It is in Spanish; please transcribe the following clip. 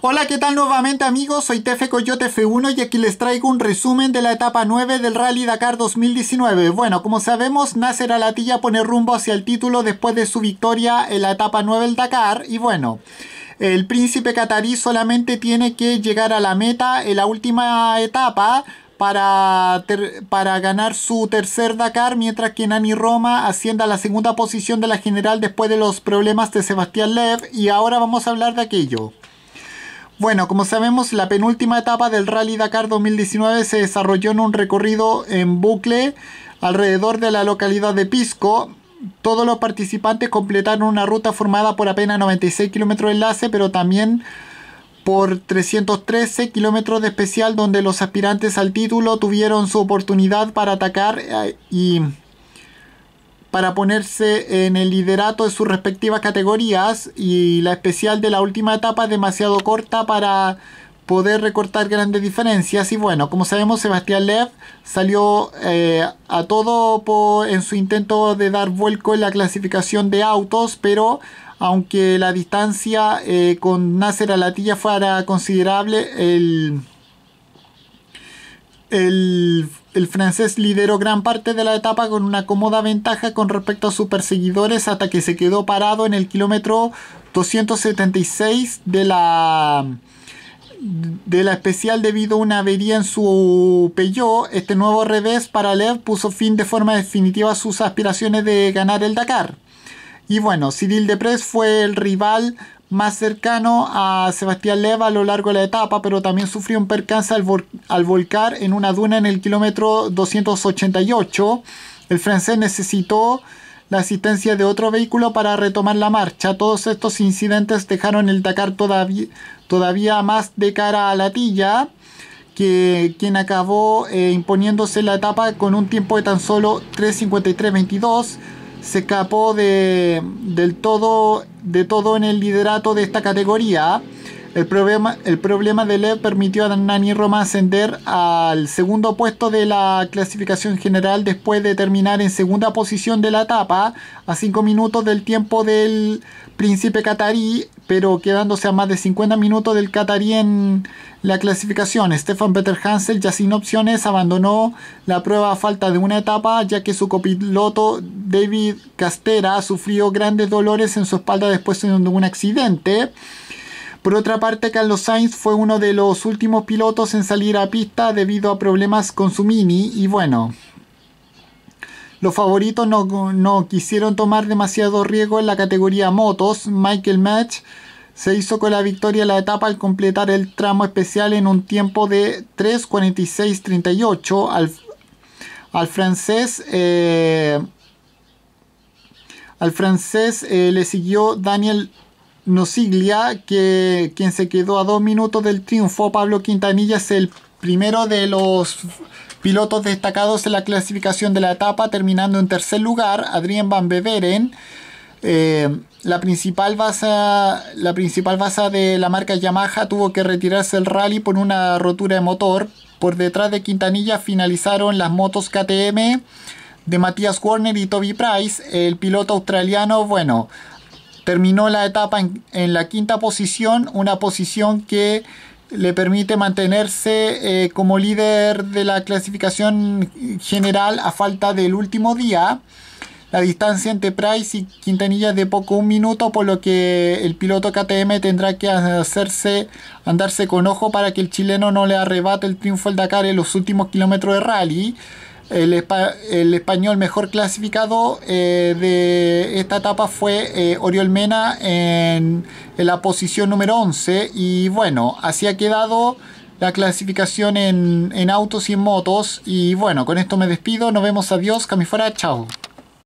Hola, ¿qué tal nuevamente amigos? Soy Tefe Coyote F1 y aquí les traigo un resumen de la etapa 9 del Rally Dakar 2019. Bueno, como sabemos, Nasser Alatilla pone rumbo hacia el título después de su victoria en la etapa 9 del Dakar y bueno... El príncipe catarí solamente tiene que llegar a la meta en la última etapa para, para, ganar su tercer Dakar, mientras que Nani Roma ascienda a la segunda posición de la general después de los problemas de Sebastián Lev. Y ahora vamos a hablar de aquello. Bueno, como sabemos, la penúltima etapa del Rally Dakar 2019 se desarrolló en un recorrido en bucle alrededor de la localidad de Pisco. Todos los participantes completaron una ruta formada por apenas 96 kilómetros de enlace, pero también por 313 kilómetros de especial donde los aspirantes al título tuvieron su oportunidad para atacar eh, y para ponerse en el liderato de sus respectivas categorías y la especial de la última etapa es demasiado corta para poder recortar grandes diferencias y bueno, como sabemos Sebastián Lev salió eh, a todo en su intento de dar vuelco en la clasificación de autos, pero aunque la distancia eh, con Nasser Latilla fuera considerable, el, el el francés lideró gran parte de la etapa con una cómoda ventaja con respecto a sus perseguidores hasta que se quedó parado en el kilómetro 276 de la de la especial debido a una avería en su Peugeot, este nuevo revés para Lev puso fin de forma definitiva a sus aspiraciones de ganar el Dakar. Y bueno, Cyril Depres fue el rival más cercano a Sebastián Leva a lo largo de la etapa, pero también sufrió un percance al, volcar en una duna en el kilómetro 288. El francés necesitó la asistencia de otro vehículo para retomar la marcha. Todos estos incidentes dejaron el Dakar todavía, más de cara a la tilla, que, quien acabó eh, imponiéndose la etapa con un tiempo de tan solo 3.53.22 se escapó de, del todo, de todo en el liderato de esta categoría. El problema, de Lev permitió a Nani Roma ascender al segundo puesto de la clasificación general después de terminar en segunda posición de la etapa, a 5 minutos del tiempo del príncipe catarí, pero quedándose a más de 50 minutos del catarí en la clasificación. Stefan Peter Hansel, ya sin opciones, abandonó la prueba a falta de una etapa, ya que su copiloto David Castera sufrió grandes dolores en su espalda después de un accidente. Por otra parte, Carlos Sainz fue uno de los últimos pilotos en salir a pista debido a problemas con su Mini y bueno, los favoritos no, quisieron tomar demasiado riesgo en la categoría motos. Michael Match se hizo con la victoria en la etapa al completar el tramo especial en un tiempo de 3.46.38 al, al francés. Eh, al francés eh, le siguió Daniel Nosiglia, que quien se quedó a dos minutos del triunfo. Pablo Quintanilla es el primero de los pilotos destacados en la clasificación de la etapa, terminando en tercer lugar. Adrián Van Beveren. Eh, la principal base, la principal base de la marca Yamaha tuvo que retirarse el rally por una rotura de motor. Por detrás de Quintanilla finalizaron las motos KTM de Matías Warner y Toby Price. El piloto australiano, bueno, Terminó la etapa en, la quinta posición, una posición que le permite mantenerse eh, como líder de la clasificación general a falta del último día. La distancia entre Price y Quintanilla es de poco un minuto, por lo que el piloto KTM tendrá que hacerse andarse con ojo para que el chileno no le arrebate el triunfo al Dakar en los últimos kilómetros de rally. El, español mejor clasificado eh, de esta etapa fue eh, Oriol Mena en, la posición número 11. Y bueno, así ha quedado la clasificación en, autos y en motos. Y bueno, con esto me despido. Nos vemos. Adiós. fuera. Chao.